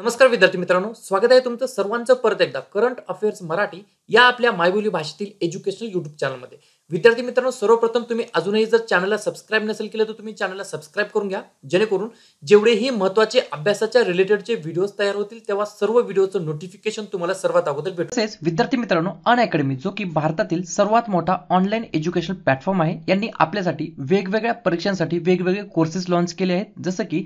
नमस्कार विद्यार्थी मित्रांनो स्वागत आहे तुमचं सर्वांचं परत एकदा करंट अफेअर्स मराठी या आपल्या मायबोली भाषेतील एज्युकेशनल युट्यूब चॅनलमध्ये विद्यार्थी मित्रांनो सर्वप्रथम तुम्ही अजूनही जर चॅनलला सबस्क्राईब नसेल केलं तर तुम्ही चॅनलला सबस्क्राईब करून घ्या जेणेकरून जेवढेही महत्त्वाचे अभ्यासाच्या रिलेटेडचे व्हिडिओज तयार होतील तेव्हा सर्व व्हिडिओचं नोटिफिकेशन तुम्हाला सर्वात अगोदर भेट तसेच विद्यार्थी मित्रांनो अन अकॅडमी जो की भारतातील सर्वात मोठा ऑनलाईन एज्युकेशन प्लॅटफॉर्म आहे यांनी आपल्यासाठी वेगवेगळ्या परीक्षांसाठी वेगवेगळे कोर्सेस लॉन्च केले आहेत जसं की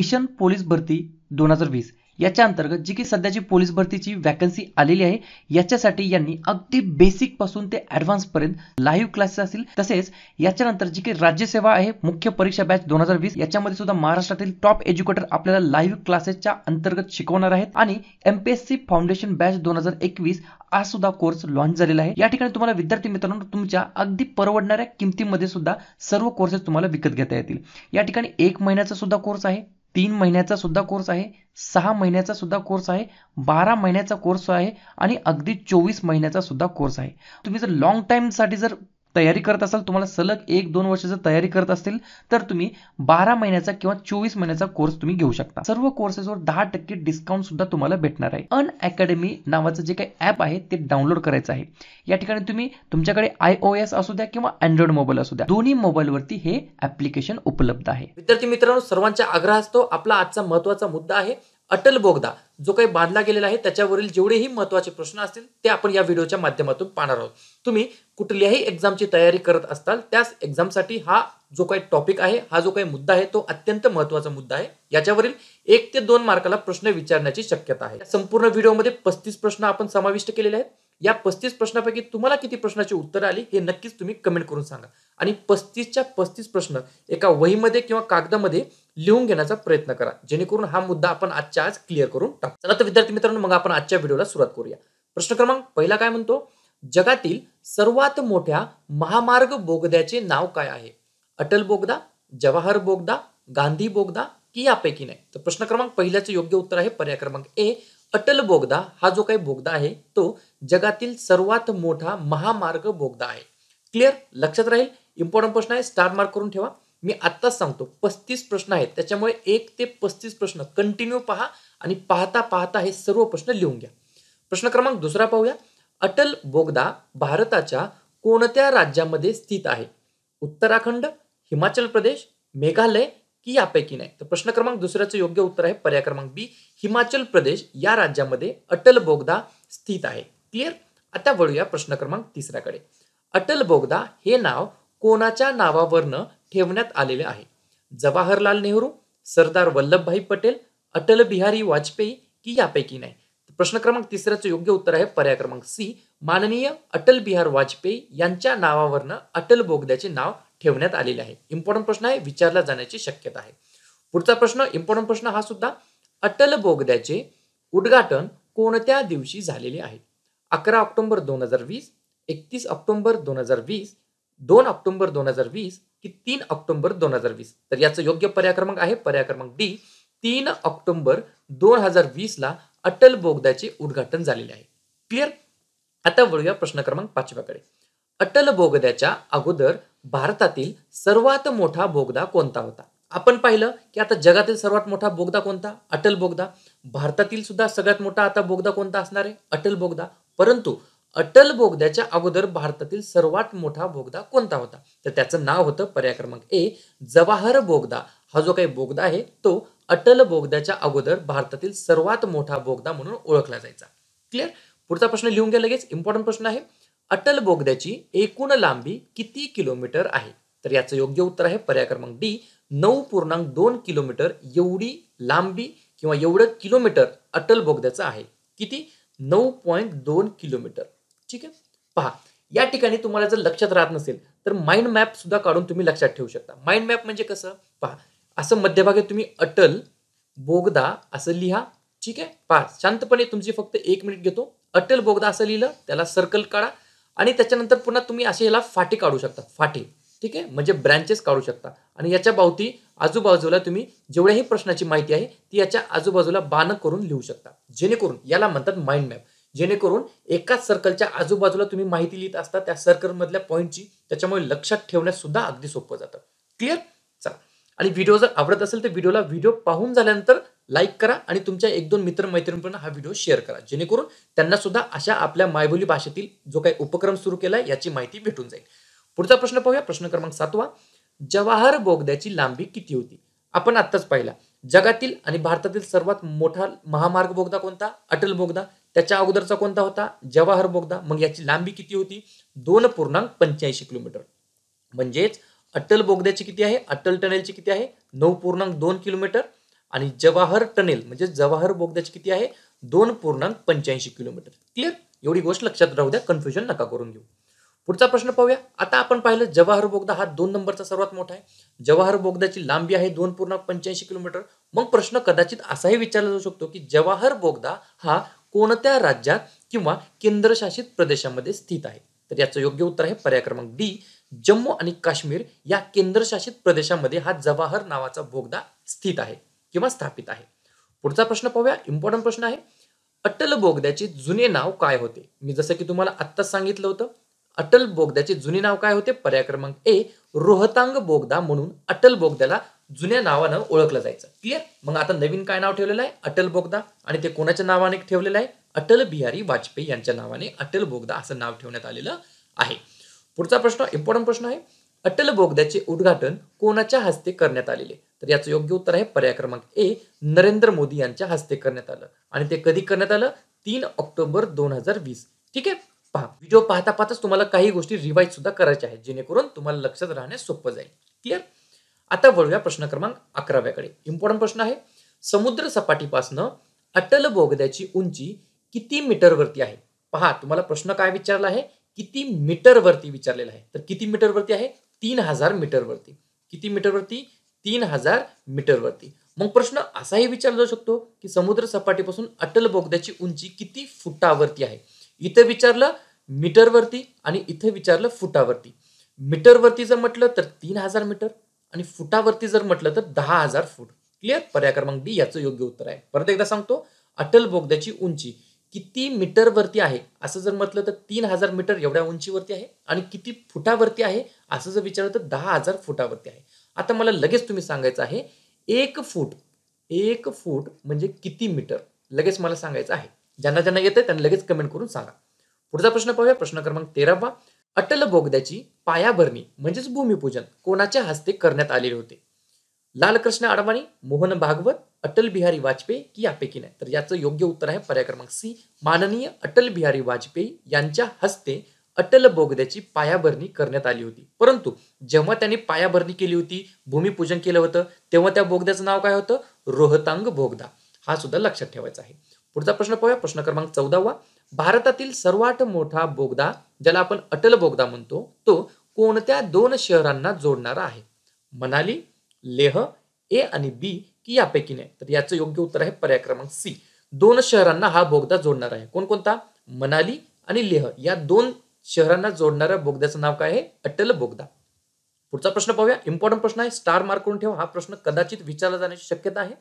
मिशन पोलीस भरती दोन हजार वीस याच्या अंतर्गत जी की सध्याची पोलीस भरतीची वॅकन्सी आलेली आहे याच्यासाठी यांनी अगदी बेसिक पासून ते ऍडव्हान्स पर्यंत लाईव्ह क्लासेस असतील तसेच याच्यानंतर जी की राज्यसेवा आहे मुख्य परीक्षा बॅच दोन हजार वीस याच्यामध्ये सुद्धा महाराष्ट्रातील टॉप एज्युकेटर आपल्याला लाईव्ह क्लासेसच्या अंतर्गत शिकवणार आहेत आणि एमपीएससी फाउंडेशन बॅच दोन हजार एकवीस आज सुद्धा कोर्स लॉन्च झालेला आहे या ठिकाणी तुम्हाला विद्यार्थी मित्रांनो तुमच्या अगदी परवडणाऱ्या किमतीमध्ये सुद्धा सर्व कोर्सेस तुम्हाला विकत घेता येतील या ठिकाणी एक महिन्याचा सुद्धा कोर्स आहे तीन महिन्याचा सुद्धा कोर्स आहे सहा महिन्याचा सुद्धा कोर्स आहे बारा महिन्याचा कोर्स आहे आणि अगदी चोवीस महिन्याचा सुद्धा कोर्स आहे तुम्ही जर लॉंग टाईमसाठी जर तयारी करत असाल तुम्हाला सलग एक दोन वर्षाचं तयारी करत असतील तर तुम्ही बारा महिन्याचा किंवा चोवीस महिन्याचा कोर्स तुम्ही घेऊ शकता सर्व कोर्सेसवर दहा टक्के डिस्काउंट सुद्धा तुम्हाला भेटणार आहे अन अकॅडमी नावाचं जे काही ऍप आहे ते डाउनलोड करायचं आहे या ठिकाणी तुम्ही तुमच्याकडे आय ओ एस असू द्या किंवा अँड्रॉइड मोबाईल असू द्या दोन्ही मोबाईलवरती हे ऍप्लिकेशन उपलब्ध आहे विद्यार्थी मित्रांनो सर्वांचा आग्रह असतो आपला आजचा महत्वाचा मुद्दा आहे अटल बोगदा जो काही बांधला गेलेला आहे त्याच्यावरील जेवढेही महत्वाचे प्रश्न असतील ते आपण या व्हिडिओच्या माध्यमातून पाहणार आहोत तुम्ही कुठल्याही एक्झामची तयारी करत असताल त्याच एक्झामसाठी हा जो काही टॉपिक आहे हा जो काही मुद्दा आहे तो अत्यंत महत्वाचा मुद्दा आहे याच्यावरील एक ते दोन मार्काला प्रश्न विचारण्याची शक्यता आहे संपूर्ण व्हिडिओमध्ये पस्तीस प्रश्न आपण समाविष्ट केलेले आहेत या पस्तीस प्रश्नापैकी तुम्हाला किती प्रश्नाची उत्तरं आली हे नक्कीच तुम्ही कमेंट करून सांगा आणि पस्तीसच्या पस्तीस प्रश्न एका वहीमध्ये किंवा कागदामध्ये लिहून घेण्याचा प्रयत्न करा जेणेकरून हा मुद्दा आपण आजच्या आज क्लिअर करून टाकू चला तर विद्यार्थी मित्रांनो मग आपण आजच्या व्हिडिओला सुरुवात करूया प्रश्न क्रमांक पहिला काय म्हणतो जगातील सर्वात मोठ्या महामार्ग बोगद्याचे नाव काय आहे अटल बोगदा जवाहर बोगदा गांधी बोगदा की यापैकी नाही तर प्रश्न क्रमांक पहिल्याचं योग्य उत्तर आहे पर्याय क्रमांक ए अटल बोगदा हा जो काही बोगदा आहे तो जगातील सर्वात मोठा महामार्ग बोगदा आहे क्लिअर लक्षात राहील इम्पॉर्टंट प्रश्न आहे स्टार मार्क करून ठेवा मी आत्ताच सांगतो पस्तीस प्रश्न आहेत त्याच्यामुळे एक ते पस्तीस प्रश्न कंटिन्यू पहा आणि पाहता पाहता हे सर्व प्रश्न लिहून घ्या प्रश्न क्रमांक दुसरा पाहूया अटल बोगदा भारताच्या कोणत्या राज्यामध्ये स्थित आहे उत्तराखंड हिमाचल प्रदेश मेघालय की यापैकी नाही तर प्रश्न क्रमांक दुसऱ्याचं योग्य उत्तर आहे पर्याय क्रमांक बी हिमाचल प्रदेश या राज्यामध्ये अटल बोगदा स्थित आहे क्लिअर आता वळूया प्रश्न क्रमांक तिसऱ्याकडे अटल बोगदा हे नाव कोणाच्या नावावरनं ठेवण्यात आलेले आहे जवाहरलाल नेहरू सरदार वल्लभभाई पटेल अटल बिहारी वाजपेयी की यापैकी नाही प्रश्न क्रमांक तिसऱ्याचं योग्य उत्तर आहे पर्याय क्रमांक सी माननीय अटल बिहार वाजपेयी यांच्या नावावरनं अटल बोगद्याचे नाव ठेवण्यात आलेले आहे इम्पॉर्टंट प्रश्न आहे विचारला जाण्याची शक्यता आहे पुढचा प्रश्न इम्पॉर्टंट प्रश्न हा सुद्धा अटल बोगद्याचे उद्घाटन कोणत्या दिवशी झालेले आहे अकरा ऑक्टोबर दोन हजार वीस एकतीस ऑक्टोबर दोन हजार वीस दोन ऑक्टोबर दोन हजार वीस की तीन ऑक्टोबर दोन हजार वीस तर याचं योग्य पर्याय क्रमांक आहे पर्याय क्रमांक डी तीन ऑक्टोबर दोन हजार वीसला अटल बोगद्याचे उद्घाटन झालेले आहे क्लिअर आता वळूया प्रश्न क्रमांक पाचव्याकडे अटल बोगद्याच्या अगोदर भारतातील सर्वात मोठा बोगदा कोणता होता आपण पाहिलं की आता जगातील सर्वात मोठा बोगदा कोणता अटल बोगदा भारतातील सुद्धा सगळ्यात मोठा आता बोगदा कोणता असणार आहे अटल बोगदा परंतु अटल बोगद्याच्या अगोदर भारतातील सर्वात मोठा बोगदा कोणता होता तर त्याचं नाव होतं पर्याय क्रमांक ए जवाहर बोगदा हा जो काही बोगदा आहे तो अटल बोगद्याच्या अगोदर भारतातील सर्वात मोठा बोगदा म्हणून ओळखला जायचा क्लिअर पुढचा प्रश्न लिहून घ्या लगेच इम्पॉर्टंट प्रश्न आहे अटल बोगद्याची एकूण लांबी किती किलोमीटर आहे तर याचं योग्य उत्तर आहे पर्याय क्रमांक डी नऊ पूर्णांक दोन किलोमीटर एवढी लांबी किंवा एवढं किलोमीटर अटल बोगद्याचं आहे किती नऊ पॉईंट दोन किलोमीटर ठीक आहे पहा या ठिकाणी तुम्हाला जर लक्षात राहत नसेल तर माइंड मॅप सुद्धा काढून तुम्ही लक्षात ठेवू शकता माइंड मॅप म्हणजे कसं पहा असं मध्यभागी तुम्ही अटल बोगदा असं लिहा ठीक आहे पाच शांतपणे तुमची फक्त एक मिनिट घेतो अटल बोगदा असं लिहिलं त्याला सर्कल काढा आणि त्याच्यानंतर पुन्हा तुम्ही असे याला फाटे काढू शकता फाटे ठीक आहे म्हणजे ब्रँचेस काढू शकता आणि याच्या बावती आजूबाजूला तुम्ही जेवढ्याही प्रश्नाची माहिती आहे ती याच्या आजूबाजूला बाण करून लिहू शकता जेणेकरून याला म्हणतात माइंड मॅप जेणेकरून एकाच सर्कलच्या आजूबाजूला तुम्ही माहिती लिहित असता त्या सर्कलमधल्या पॉईंटची त्याच्यामुळे लक्षात ठेवण्यास सुद्धा अगदी सोपं जातं क्लिअर आणि व्हिडिओ जर आवडत असेल तर व्हिडिओला व्हिडिओ पाहून झाल्यानंतर लाईक करा आणि तुमच्या एक दोन मित्र मैत्रिणींपर्यंत हा व्हिडिओ शेअर करा जेणेकरून त्यांना सुद्धा अशा आपल्या मायबोली भाषेतील जो काही उपक्रम सुरू केला याची माहिती भेटून जाईल पुढचा प्रश्न पाहूया प्रश्न क्रमांक सातवा जवाहर बोगद्याची लांबी किती होती आपण आत्ताच पाहिला जगातील आणि भारतातील सर्वात मोठा महामार्ग बोगदा कोणता अटल बोगदा त्याच्या अगोदरचा कोणता होता जवाहर बोगदा मग याची लांबी किती होती दोन पूर्णांक पंच्याऐंशी किलोमीटर म्हणजेच अटल बोगद्याची किती आहे अटल टनेलची किती आहे नऊ पूर्णांक दोन किलोमीटर आणि जवाहर टनेल म्हणजे जवाहर बोगद्याची किती आहे दोन पूर्णांक पंच्याऐंशी किलोमीटर क्लिअर एवढी गोष्ट लक्षात राहू द्या कन्फ्युजन नका करून घेऊ पुढचा प्रश्न पाहूया आता आपण पाहिलं जवाहर बोगदा हा दोन नंबरचा सर्वात मोठा आहे जवाहर बोगद्याची लांबी आहे दोन पूर्णांक पंच्याऐंशी किलोमीटर मग प्रश्न कदाचित असाही विचारला जाऊ शकतो की जवाहर बोगदा हा कोणत्या राज्यात किंवा केंद्रशासित प्रदेशामध्ये स्थित आहे तर याचं योग्य उत्तर आहे पर्याय क्रमांक डी जम्मू आणि काश्मीर या केंद्रशासित प्रदेशामध्ये हा जवाहर नावाचा बोगदा स्थित आहे किंवा स्थापित आहे पुढचा प्रश्न पाहूया इम्पॉर्टंट प्रश्न आहे अटल बोगद्याचे जुने नाव काय होते मी जसं की तुम्हाला आत्ताच सांगितलं होतं अटल बोगद्याचे जुने नाव काय होते पर्याय क्रमांक ए रोहतांग बोगदा म्हणून अटल बोगद्याला जुन्या नावानं ओळखलं जायचं क्लिअर मग आता नवीन काय नाव ठेवलेलं आहे अटल बोगदा आणि ते कोणाच्या नावाने ठेवलेलं आहे अटल बिहारी वाजपेयी यांच्या नावाने अटल बोगदा असं नाव ठेवण्यात आलेलं आहे पुढचा प्रश्न इम्पॉर्टंट प्रश्न आहे अटल बोगद्याचे उद्घाटन कोणाच्या हस्ते करण्यात आलेले तर याचं योग्य उत्तर आहे पर्याय क्रमांक ए नरेंद्र मोदी यांच्या हस्ते करण्यात आलं आणि ते कधी करण्यात आलं तीन ऑक्टोबर दोन हजार वीस ठीक आहे पहा व्हिडिओ पाहता पाहताच तुम्हाला काही गोष्टी रिवाईज सुद्धा करायच्या आहेत जेणेकरून तुम्हाला लक्षात राहणे सोपं जाईल क्लिअर आता वळूया प्रश्न क्रमांक अकराव्याकडे इम्पॉर्टंट प्रश्न आहे समुद्र सपाटीपासनं अटल बोगद्याची उंची किती मीटरवरती आहे पहा तुम्हाला प्रश्न काय विचारला आहे किती मीटरवरती विचारलेलं आहे तर किती मीटरवरती आहे तीन हजार मीटरवरती किती मीटरवरती तीन हजार मीटरवरती मग प्रश्न असाही विचारला जाऊ शकतो की समुद्र सपाटीपासून अटल बोगद्याची उंची किती फुटावरती आहे इथं विचारलं मीटरवरती आणि इथं विचारलं फुटावरती मीटरवरती जर म्हटलं तर तीन हजार मीटर आणि फुटावरती जर म्हटलं तर दहा हजार फूट क्लिअर पर्याय क्रमांक डी याचं योग्य उत्तर आहे परत एकदा सांगतो अटल बोगद्याची उंची किती मीटरवरती आहे असं जर म्हटलं तर तीन हजार मीटर एवढ्या उंचीवरती आहे आणि किती फुटावरती आहे असं जर विचारलं तर दहा हजार फुटावरती आहे आता मला लगेच तुम्ही सांगायचं आहे एक फूट एक फूट म्हणजे किती मीटर लगेच मला सांगायचं आहे ज्यांना ज्यांना येतं त्यांना लगेच कमेंट करून सांगा पुढचा प्रश्न पाहूया प्रश्न क्रमांक तेरावा अटल बोगद्याची पायाभरणी म्हणजेच भूमिपूजन कोणाच्या हस्ते करण्यात आलेले होते लालकृष्ण अडवाणी मोहन भागवत अटल बिहारी वाजपेयी की यापैकी नाही तर याचं योग्य उत्तर आहे पर्याय क्रमांक सी माननीय अटल बिहारी वाजपेयी यांच्या हस्ते अटल बोगद्याची पायाभरणी करण्यात आली होती परंतु जेव्हा त्यांनी पायाभरणी केली होती भूमिपूजन केलं होतं तेव्हा त्या बोगद्याचं नाव काय होतं रोहतांग बोगदा हा सुद्धा लक्षात ठेवायचा आहे पुढचा प्रश्न पाहूया प्रश्न क्रमांक चौदावा भारतातील सर्वात मोठा बोगदा ज्याला आपण अटल बोगदा म्हणतो तो कोणत्या दोन शहरांना जोडणारा आहे मनाली लेह ए आणि बी की यापैकी नाही तर याचं योग्य उत्तर आहे पर्याय क्रमांक सी दोन शहरांना हा बोगदा जोडणार आहे कोणकोणता मनाली आणि लेह या दोन शहरांना जोडणाऱ्या बोगद्याचं नाव काय आहे अटल बोगदा पुढचा प्रश्न पाहूया इम्पॉर्टंट प्रश्न आहे स्टार मार्क करून ठेवा हा प्रश्न कदाचित विचारला जाण्याची शक्यता आहे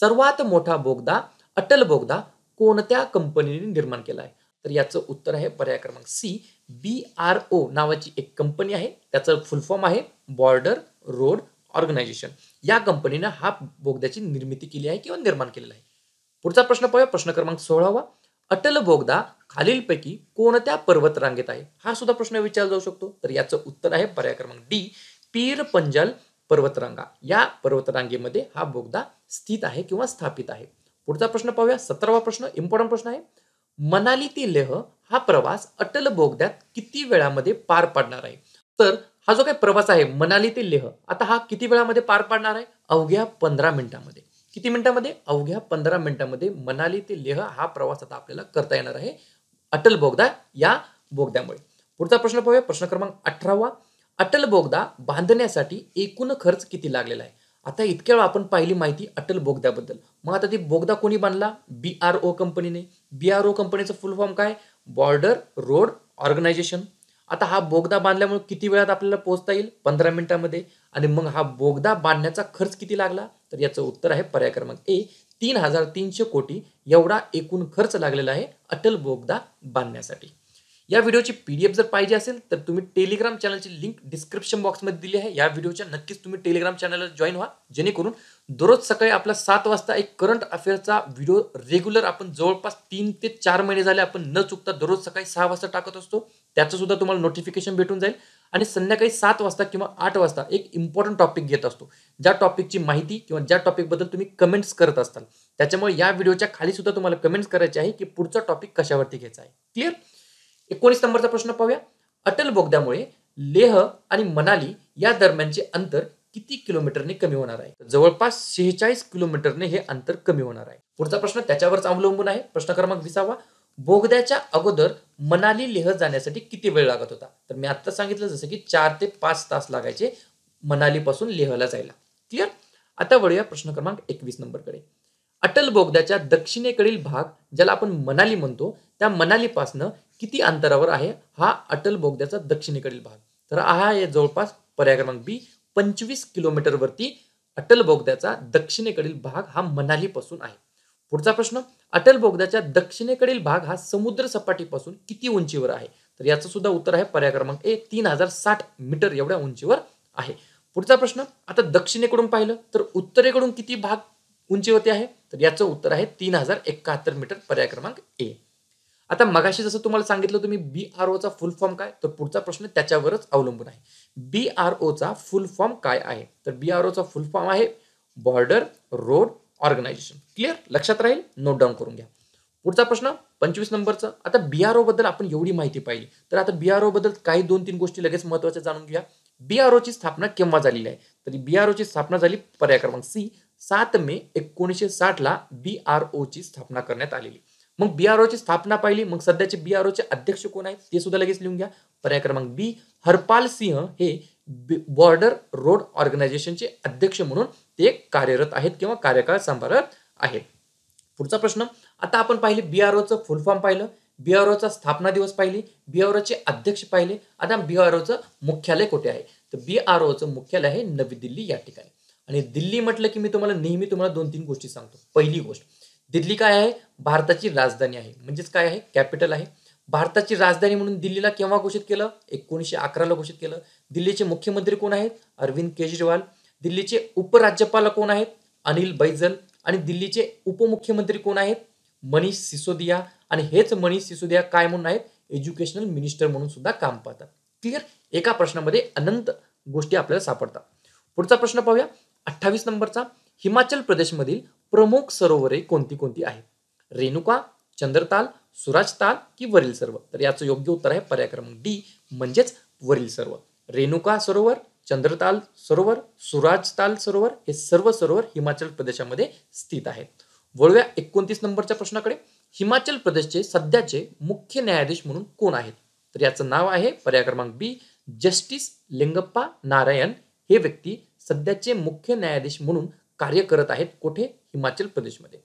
सर्वात मोठा बोगदा अटल बोगदा कोणत्या कंपनीने निर्माण केला आहे तर याचं उत्तर आहे पर्याय क्रमांक सी बी आर ओ नावाची एक कंपनी आहे त्याचं फुल फॉर्म आहे बॉर्डर रोड ऑर्गनायझेशन या कंपनीनं हा बोगद्याची निर्मिती केली आहे किंवा निर्माण केलेला आहे पुढचा प्रश्न पाहूया प्रश्न क्रमांक सोळावा अटल बोगदा खालीलपैकी कोणत्या पर्वतरांगेत आहे हा सुद्धा प्रश्न विचारला जाऊ शकतो तर याचं उत्तर आहे पर्याय क्रमांक डी पीर पंजल पर्वतरांगा या पर्वतरांगेमध्ये हा बोगदा स्थित आहे किंवा स्थापित आहे पुढचा प्रश्न पाहूया सतरावा प्रश्न इम्पॉर्टंट प्रश्न आहे मनाली ते लेह हा प्रवास अटल बोगद्यात किती वेळामध्ये पार पाडणार आहे तर हा जो काही प्रवास आहे मनाली ते लेह आता हा किती वेळामध्ये पार पाडणार आहे अवघ्या पंधरा मिनिटांमध्ये किती मिनिटांमध्ये अवघ्या पंधरा मिनिटांमध्ये मनाली ते लेह हा प्रवास आता आपल्याला करता येणार आहे अटल बोगदा या बोगद्यामुळे पुढचा प्रश्न पाहूया प्रश्न क्रमांक अठरावा अटल बोगदा बांधण्यासाठी एकूण खर्च किती लागलेला आहे आता इतक्या वेळा आपण पाहिली माहिती अटल बोगद्याबद्दल मग आता ती बोगदा कोणी बांधला बी आर ओ कंपनीने बी आर ओ कंपनीचं फुल फॉर्म काय बॉर्डर रोड ऑर्गनायझेशन आता हा बोगदा बांधल्यामुळे किती वेळात आपल्याला पोहोचता येईल पंधरा मिनिटामध्ये आणि मग हा बोगदा बांधण्याचा खर्च किती लागला तर याचं उत्तर आहे पर्याय क्रमांक ए तीन हजार तीनशे कोटी एवढा एकूण खर्च लागलेला आहे अटल बोगदा बांधण्यासाठी या व्हिडिओची पी डी एफ जर पाहिजे असेल तर तुम्ही टेलिग्राम चॅनलची लिंक डिस्क्रिप्शन बॉक्समध्ये दिली आहे या व्हिडिओच्या नक्कीच तुम्ही टेलिग्राम चॅनलला जॉईन व्हा जेणेकरून दररोज सकाळी आपला सात वाजता एक करंट अफेअरचा व्हिडिओ रेग्युलर आपण जवळपास तीन ते चार महिने झाले आपण न चुकता दररोज सकाळी सहा वाजता टाकत असतो त्याचं सुद्धा तुम्हाला नोटिफिकेशन भेटून जाईल आणि संध्याकाळी सात वाजता किंवा आठ वाजता एक इम्पॉर्टंट टॉपिक घेत असतो ज्या टॉपिकची माहिती किंवा ज्या टॉपिकबद्दल तुम्ही कमेंट्स करत असताल त्याच्यामुळे या व्हिडिओच्या खाली सुद्धा तुम्हाला कमेंट्स करायचे आहे की पुढचा टॉपिक कशावरती घ्यायचा आहे क्लिअर एकोणीस नंबरचा प्रश्न पाहूया अटल बोगद्यामुळे लेह आणि मनाली या दरम्यानचे अंतर किती किलोमीटरने कमी होणार आहे जवळपास शेहेचाळीस किलोमीटरने हे अंतर कमी होणार आहे पुढचा प्रश्न त्याच्यावरच अवलंबून आहे प्रश्न क्रमांक विसावा बोगद्याच्या अगोदर मनाली लेह जाण्यासाठी किती वेळ लागत होता तर मी आत्ता सांगितलं जसं की चार ते पाच तास लागायचे मनालीपासून लेहला जायला क्लिअर आता वळूया प्रश्न क्रमांक एकवीस नंबरकडे अटल बोगद्याच्या दक्षिणेकडील भाग ज्याला आपण मनाली म्हणतो त्या मनालीपासनं किती अंतरावर आहे हा अटल बोगद्याचा दक्षिणेकडील भाग तर हा आहे जवळपास पर्याय क्रमांक बी पंचवीस किलोमीटरवरती अटल बोगद्याचा दक्षिणेकडील भाग हा मनालीपासून आहे पुढचा प्रश्न अटल बोगद्याच्या दक्षिणेकडील भाग हा समुद्र सपाटीपासून किती उंचीवर आहे तर याचं सुद्धा उत्तर आहे पर्याय क्रमांक ए तीन हजार साठ मीटर एवढ्या उंचीवर आहे पुढचा प्रश्न आता दक्षिणेकडून पाहिलं तर उत्तरेकडून किती भाग उंचीवरती आहे तर याचं उत्तर आहे तीन हजार एकाहत्तर मीटर पर्याय क्रमांक ए आता मगाशी जसं तुम्हाला सांगितलं तुम्ही बी आर ओचा फुल फॉर्म काय तर पुढचा प्रश्न त्याच्यावरच अवलंबून आहे बी आर ओचा फुल फॉर्म काय आहे तर बी आर ओचा फुल फॉर्म आहे बॉर्डर रोड ऑर्गनायझेशन क्लिअर लक्षात राहील नोट डाऊन करून घ्या पुढचा प्रश्न पंचवीस नंबरचा आता बी आर बद्दल आपण एवढी माहिती पाहिली तर आता बी आर बद्दल काही दोन तीन गोष्टी लगेच महत्वाच्या जाणून घ्या बी आर ओची स्थापना केव्हा झालेली आहे तर बी आर ओची स्थापना झाली पर्याय क्रमांक सी सात मे एकोणीसशे साठला बी आर ओची स्थापना करण्यात आलेली मग बी आर ओची स्थापना पाहिली मग सध्याचे बी आर ओचे अध्यक्ष कोण आहेत ते सुद्धा लगेच लिहून घ्या पर्याय क्रमांक बी हरपाल सिंह हे बॉर्डर रोड ऑर्गनायझेशनचे अध्यक्ष म्हणून ते कार्यरत आहेत किंवा कार्यकाळ सांभाळत आहेत पुढचा प्रश्न आता आपण पाहिले बी आर ओचं फुल फॉर्म पाहिलं बी आर ओचा स्थापना दिवस पाहिले बी आर ओचे अध्यक्ष पाहिले आता बी आर ओचं मुख्यालय कुठे आहे तर बी आर ओचं मुख्यालय आहे नवी दिल्ली या ठिकाणी आणि दिल्ली म्हटलं की मी तुम्हाला नेहमी तुम्हाला दोन तीन गोष्टी सांगतो पहिली गोष्ट दिल्ली काय आहे भारताची राजधानी आहे म्हणजेच काय आहे कॅपिटल आहे भारताची राजधानी म्हणून दिल्लीला केव्हा घोषित केलं एकोणीसशे अकराला घोषित केलं दिल्लीचे मुख्यमंत्री कोण आहेत अरविंद केजरीवाल दिल्लीचे उपराज्यपाल कोण आहेत अनिल बैजल आणि दिल्लीचे उपमुख्यमंत्री कोण आहेत मनीष सिसोदिया आणि हेच मनीष सिसोदिया काय म्हणून आहेत एज्युकेशनल मिनिस्टर म्हणून सुद्धा काम पाहतात क्लिअर एका प्रश्नामध्ये अनंत गोष्टी आपल्याला सापडतात पुढचा प्रश्न पाहूया अठ्ठावीस नंबरचा हिमाचल प्रदेशमधील प्रमुख सरोवरे कोणती कोणती आहेत रेणुका चंद्रताल सुराजताल की वरील सर्व तर याचं योग्य उत्तर आहे पर्याय क्रमांक डी म्हणजेच वरील सर्व रेणुका सरोवर चंद्रताल सरोवर सुराजताल सरोवर हे सर्व सरोवर हिमाचल प्रदेशामध्ये स्थित आहेत वळव्या एकोणतीस नंबरच्या प्रश्नाकडे हिमाचल प्रदेशचे सध्याचे मुख्य न्यायाधीश म्हणून कोण आहेत तर याचं नाव आहे पर्याय क्रमांक बी जस्टिस लिंगप्पा नारायण हे व्यक्ती सध्याचे मुख्य न्यायाधीश म्हणून कार्य करत आहेत कुठे हिमाचल प्रदेशमध्ये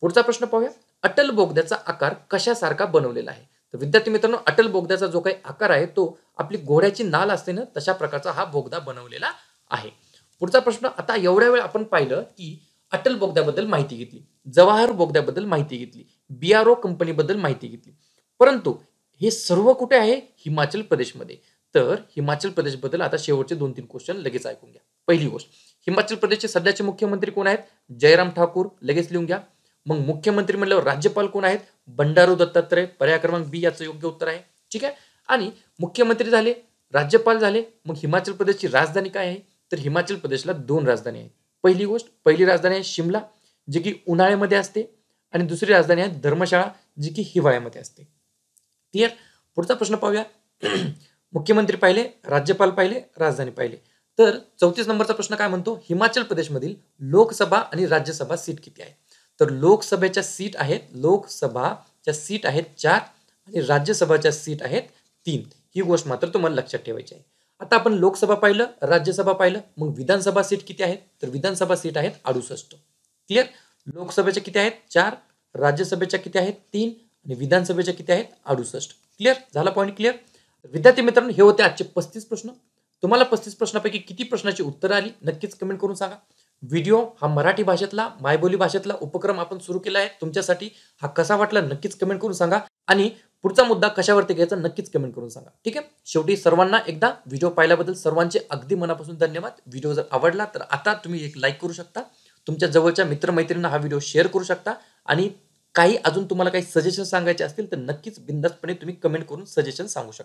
पुढचा प्रश्न पाहूया अटल बोगद्याचा आकार कशासारखा बनवलेला आहे तर विद्यार्थी मित्रांनो अटल बोगद्याचा जो काही आकार आहे तो आपली घोड्याची नाल असते ना तशा प्रकारचा हा बोगदा बनवलेला आहे पुढचा प्रश्न आता एवढ्या वेळ आपण पाहिलं की अटल बोगद्याबद्दल माहिती घेतली जवाहर बोगद्याबद्दल माहिती घेतली बी आर ओ कंपनीबद्दल माहिती घेतली परंतु हे सर्व कुठे आहे हिमाचल प्रदेशमध्ये तर हिमाचल प्रदेशबद्दल आता शेवटचे दोन तीन क्वेश्चन लगेच ऐकून घ्या पहिली गोष्ट हिमाचल प्रदेशचे सध्याचे मुख्यमंत्री कोण आहेत जयराम ठाकूर लगेच लिहून घ्या मग मुख्यमंत्री म्हणल्यावर राज्यपाल कोण आहेत बंडारू दत्तात्रय पर्याय क्रमांक बी याचं योग्य उत्तर आहे ठीक आहे आणि मुख्यमंत्री झाले राज्यपाल झाले मग हिमाचल प्रदेशची राजधानी काय आहे तर हिमाचल प्रदेशला दोन राजधानी आहेत पहिली गोष्ट पहिली राजधानी आहे शिमला जी की उन्हाळ्यामध्ये असते आणि दुसरी राजधानी आहे धर्मशाळा जी की हिवाळ्यामध्ये असते क्लिअर पुढचा प्रश्न पाहूया मुख्यमंत्री पाहिले राज्यपाल पाहिले राजधानी पाहिले तर चौतीस नंबरचा प्रश्न काय म्हणतो हिमाचल प्रदेशमधील लोकसभा आणि राज्यसभा सीट किती आहे तर लोकसभेच्या सीट आहेत लोकसभाच्या सीट आहेत चार आणि राज्यसभाच्या सीट आहेत तीन ही गोष्ट मात्र तुम्हाला लक्षात ठेवायची आहे आता आपण लोकसभा पाहिलं राज्यसभा पाहिलं मग विधानसभा सीट किती आहेत तर विधानसभा सीट आहेत अडुसष्ट क्लिअर लोकसभेच्या किती आहेत चार राज्यसभेच्या किती आहेत तीन आणि विधानसभेच्या किती आहेत अडुसष्ट क्लिअर झाला पॉईंट क्लिअर विद्यार्थी मित्रांनो हे होते आजचे पस्तीस प्रश्न तुम्हाला पस्तीस प्रश्नापैकी किती प्रश्नाची उत्तरं आली नक्कीच कमेंट करून सांगा व्हिडिओ हा मराठी भाषेतला मायबोली भाषेतला उपक्रम आपण सुरू केला आहे तुमच्यासाठी हा कसा वाटला नक्कीच कमेंट करून सांगा आणि पुढचा मुद्दा कशावरती घ्यायचा नक्कीच कमेंट करून सांगा ठीक आहे शेवटी सर्वांना एकदा व्हिडिओ पाहिल्याबद्दल सर्वांचे अगदी मनापासून धन्यवाद व्हिडिओ जर आवडला तर आता तुम्ही एक लाईक करू शकता तुमच्या जवळच्या मित्रमैत्रिणींना हा व्हिडिओ शेअर करू शकता आणि काही अजून तुम्हाला काही सजेशन सांगायचे असतील तर नक्कीच बिंदास्तपणे तुम्ही कमेंट करून सजेशन सांगू शकता